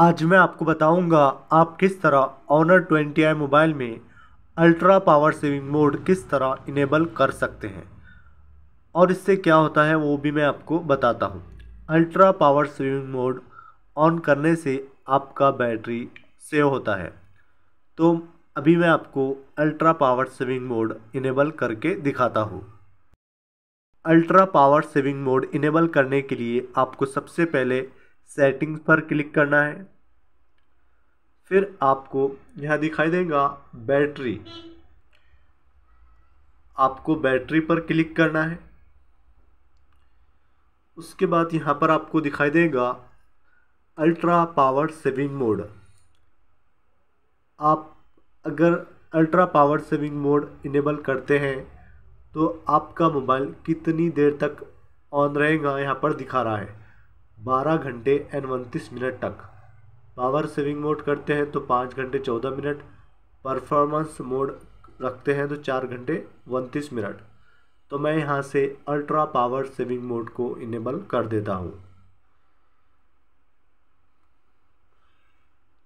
आज मैं आपको बताऊंगा आप किस तरह ऑनर ट्वेंटी आई मोबाइल में अल्ट्रा पावर सेविंग मोड किस तरह इनेबल कर सकते हैं और इससे क्या होता है वो भी मैं आपको बताता हूँ ultra power saving mode on करने से आपका बैटरी सेव होता है तो अभी मैं आपको ultra power saving mode enable करके दिखाता हूँ ultra power saving mode enable करने के लिए आपको सबसे पहले सेटिंग्स पर क्लिक करना है फिर आपको यहाँ दिखाई देगा बैटरी आपको बैटरी पर क्लिक करना है उसके बाद यहाँ पर आपको दिखाई देगा अल्ट्रा पावर सेविंग मोड आप अगर ultra power saving mode enable करते हैं तो आपका मोबाइल कितनी देर तक ऑन रहेगा यहाँ पर दिखा रहा है बारह घंटे एंड उनतीस मिनट तक पावर सेविंग मोड करते हैं तो पाँच घंटे चौदह मिनट परफॉर्मेंस मोड रखते हैं तो चार घंटे उनतीस मिनट तो मैं यहाँ से अल्ट्रा पावर सेविंग मोड को इनेबल कर देता हूँ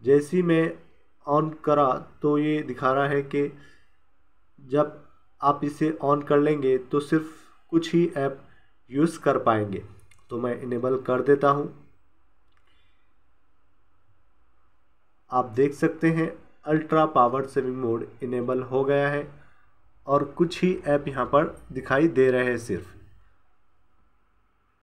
जैसे ही मैं ऑन करा तो ये दिखा रहा है कि जब आप इसे ऑन कर लेंगे तो सिर्फ कुछ ही ऐप यूज़ कर पाएंगे तो मैं इनेबल कर देता हूँ आप देख सकते हैं ultra power saving mode enable हो गया है और कुछ ही ऐप यहाँ पर दिखाई दे रहे हैं सिर्फ